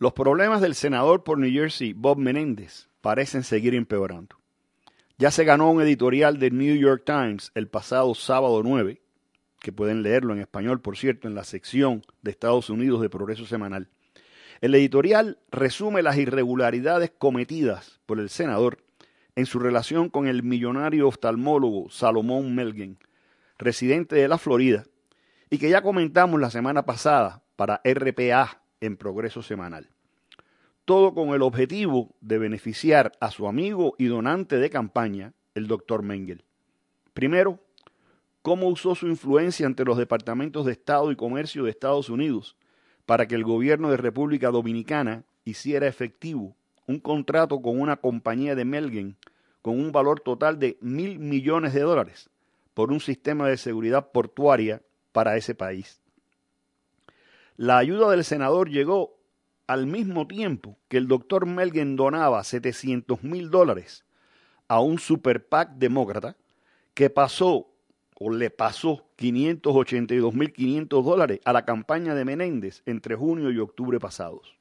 Los problemas del senador por New Jersey, Bob Menéndez, parecen seguir empeorando. Ya se ganó un editorial del New York Times el pasado sábado 9, que pueden leerlo en español, por cierto, en la sección de Estados Unidos de Progreso Semanal. El editorial resume las irregularidades cometidas por el senador en su relación con el millonario oftalmólogo Salomón Melgen, residente de la Florida, y que ya comentamos la semana pasada para RPA en progreso semanal. Todo con el objetivo de beneficiar a su amigo y donante de campaña, el doctor Mengel. Primero, cómo usó su influencia ante los departamentos de Estado y Comercio de Estados Unidos para que el gobierno de República Dominicana hiciera efectivo un contrato con una compañía de Melgen con un valor total de mil millones de dólares por un sistema de seguridad portuaria para ese país. La ayuda del senador llegó al mismo tiempo que el doctor Melgen donaba 700 mil dólares a un super PAC demócrata que pasó o le pasó mil quinientos dólares a la campaña de Menéndez entre junio y octubre pasados.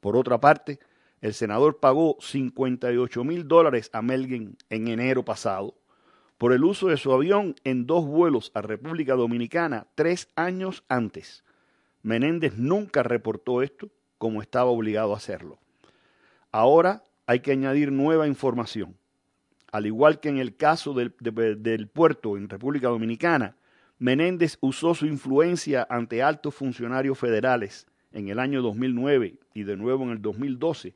Por otra parte, el senador pagó 58 mil dólares a Melgen en enero pasado por el uso de su avión en dos vuelos a República Dominicana tres años antes, Menéndez nunca reportó esto como estaba obligado a hacerlo. Ahora hay que añadir nueva información. Al igual que en el caso del, puerto en República Dominicana, Menéndez usó su influencia ante altos funcionarios federales en el año 2009 y de nuevo en el 2012,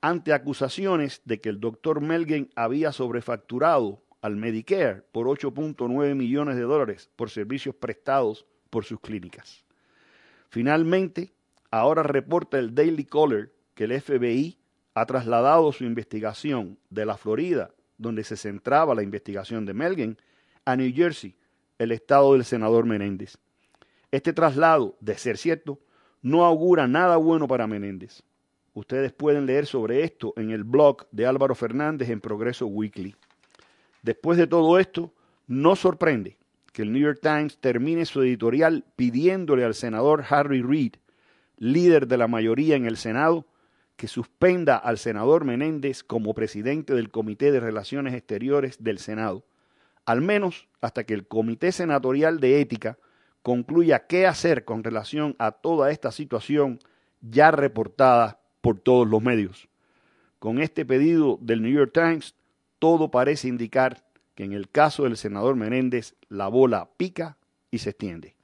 ante acusaciones de que el doctor Melgen había sobrefacturado al Medicare por 8.9 millones de dólares por servicios prestados por sus clínicas. Finalmente, ahora reporta el Daily Caller que el FBI ha trasladado su investigación de la Florida, donde se centraba la investigación de Melgen, a New Jersey, el estado del senador Menéndez. Este traslado, de ser cierto, no augura nada bueno para Menéndez. Ustedes pueden leer sobre esto en el blog de Álvaro Fernández en Progreso Weekly. Después de todo esto, no sorprende que el New York Times termine su editorial pidiéndole al senador Harry Reid, líder de la mayoría en el Senado, que suspenda al senador Menéndez como presidente del Comité de Relaciones Exteriores del Senado, al menos hasta que el Comité Senatorial de Ética concluya qué hacer con relación a toda esta situación ya reportada por todos los medios. Con este pedido del New York Times, todo parece indicar que en el caso del senador Menéndez la bola pica y se extiende.